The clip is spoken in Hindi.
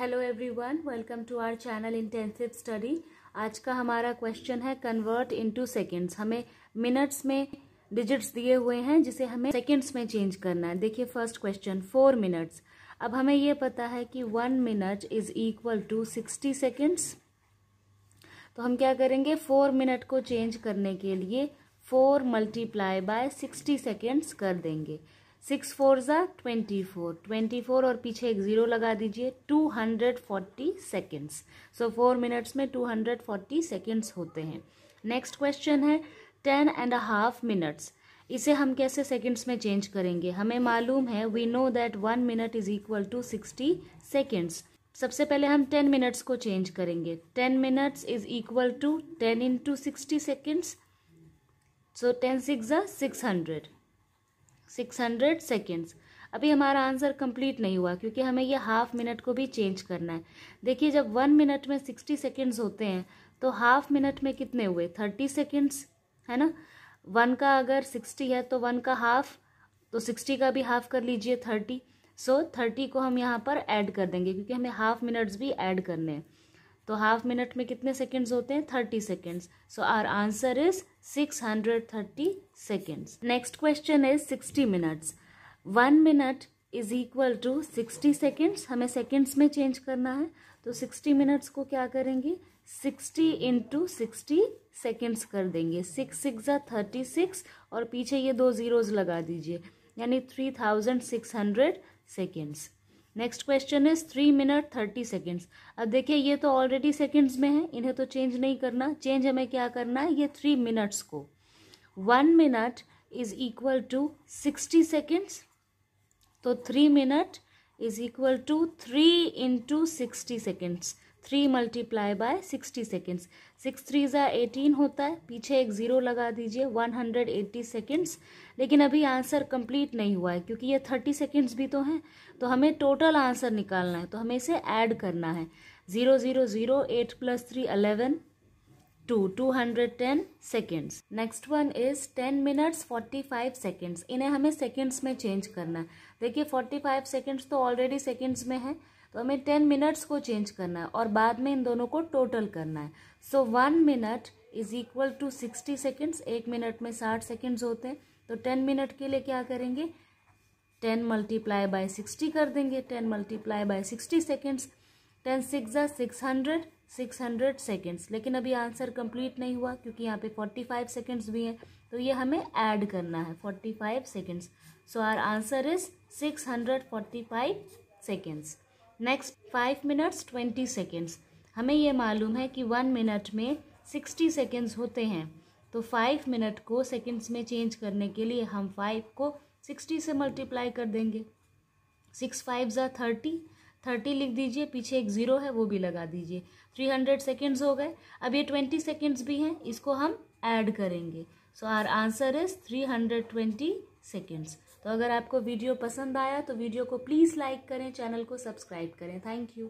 hello everyone welcome to our channel intensive study आज का हमारा क्वेश्चन है कन्वर्ट इनटू सेकंड्स हमें मिनट्स में डिजिट्स दिए हुए हैं जिसे हमें सेकंड्स में चेंज करना है देखिए फर्स्ट क्वेश्चन फोर मिनट्स अब हमें यह पता है कि one minute is equal to sixty seconds तो हम क्या करेंगे फोर मिनट को चेंज करने के लिए four multiply by sixty seconds कर देंगे सिक्स फोर ज़ा ट्वेंटी फोर ट्वेंटी फोर और पीछे एक ज़ीरो लगा दीजिए two hundred forty seconds so four minutes में टू हंड्रेड फोर्टी सेकेंड्स होते हैं नेक्स्ट क्वेश्चन है टेन एंड हाफ मिनट्स इसे हम कैसे सेकेंड्स में चेंज करेंगे हमें मालूम है we know that one minute is equal to sixty seconds सबसे पहले हम टेन मिनट्स को चेंज करेंगे ten minutes is equal to ten into sixty seconds so ten six six hundred six hundred seconds अभी हमारा आंसर कंप्लीट नहीं हुआ क्योंकि हमें ये हाफ मिनट को भी चेंज करना है देखिए जब वन मिनट में सिक्सटी सेकेंड्स होते हैं तो हाफ मिनट में कितने हुए थर्टी सेकेंड्स है ना वन का अगर सिक्सटी है तो वन का हाफ तो सिक्सटी का भी हाफ कर लीजिए थर्टी सो थर्टी को हम यहाँ पर ऐड कर देंगे क्योंकि हमें हाफ मिनट्स भी ऐड करने हैं तो हाफ मिनट में कितने सेकेंड्स होते हैं thirty seconds so our answer is six hundred thirty seconds next question is sixty minutes one minute is equal to sixty seconds हमें सेकेंड्स में चेंज करना है तो सिक्सटी मिनट्स को क्या करेंगे सिक्सटी इंटू सिक्सटी सेकेंड्स कर देंगे सिक्स सिक्स या थर्टी सिक्स और पीछे ये दो ज़ीरोज़ लगा दीजिए यानी three thousand six hundred seconds next question is three minute thirty seconds अब देखिए ये तो ऑलरेडी सेकेंड्स में है इन्हें तो चेंज नहीं करना चेंज हमें क्या करना है ये थ्री मिनट्स को one minute is equal to sixty seconds तो three minute is equal to three into sixty seconds three multiply by sixty seconds six three ज़ा एटीन होता है पीछे एक ज़ीरो लगा दीजिए वन हंड्रेड एट्टी सेकेंड्स लेकिन अभी आंसर कंप्लीट नहीं हुआ है क्योंकि ये थर्टी सेकेंड्स भी तो हैं तो हमें टोटल आंसर निकालना है तो हमें इसे ऐड करना है zero zero zero eight plus three eleven two two hundred ten seconds next one is ten minutes forty five seconds इन्हें हमें सेकेंड्स में चेंज करना है देखिए फोर्टी फाइव सेकेंड्स तो ऑलरेडी सेकेंड्स में है तो हमें टेन मिनट्स को चेंज करना है और बाद में इन दोनों को टोटल करना है so one minute is equal to sixty seconds एक मिनट में साठ सेकेंड्स होते हैं तो टेन मिनट के लिए क्या करेंगे टेन मल्टीप्लाई बाय सिक्सटी कर देंगे ten multiply by sixty seconds ten six ज़ा six hundred six hundred seconds लेकिन अभी आंसर कंप्लीट नहीं हुआ क्योंकि यहाँ पे फोर्टी फाइव सेकेंड्स भी हैं तो ये हमें ऐड करना है forty five seconds so our answer is six hundred forty five seconds next five minutes twenty seconds हमें यह मालूम है कि वन मिनट में सिक्सटी सेकेंड्स होते हैं तो फाइव मिनट को सेकेंड्स में चेंज करने के लिए हम फाइव को सिक्सटी से मल्टीप्लाई कर देंगे सिक्स फाइव ज़ा थर्टी थर्टी लिख दीजिए पीछे एक ज़ीरो है वो भी लगा दीजिए थ्री हंड्रेड सेकेंड्स हो गए अब ये ट्वेंटी सेकेंड्स भी हैं इसको हम ऐड करेंगे so our answer is three hundred twenty seconds तो अगर आपको वीडियो पसंद आया तो वीडियो को प्लीज़ लाइक करें चैनल को सब्सक्राइब करें थैंक यू